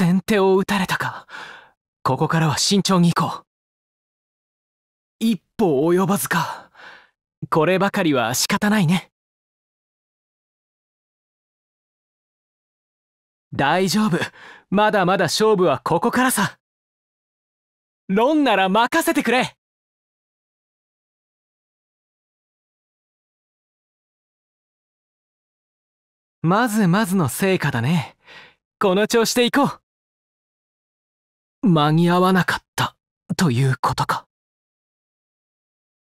先手を打たれたかここからは慎重に行こう一歩及ばずかこればかりは仕方ないね大丈夫まだまだ勝負はここからさロンなら任せてくれまずまずの成果だねこの調子で行こう間に合わなかったということか。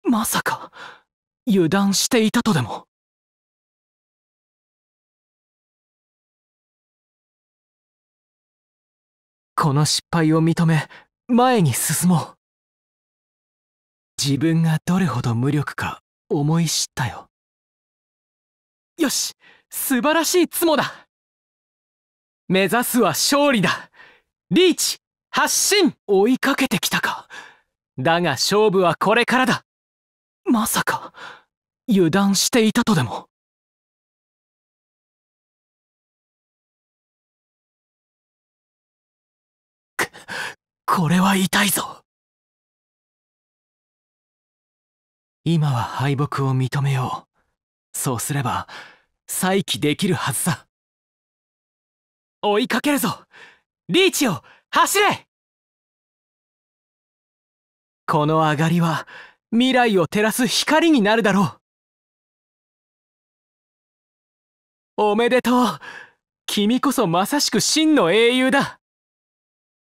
まさか、油断していたとでも。この失敗を認め、前に進もう。自分がどれほど無力か思い知ったよ。よし素晴らしいツモだ目指すは勝利だリーチ発進追いかけてきたかだが勝負はこれからだまさか油断していたとでもこれは痛いぞ今は敗北を認めようそうすれば再起できるはずさ追いかけるぞリーチを走れこの上がりは未来を照らす光になるだろうおめでとう君こそまさしく真の英雄だ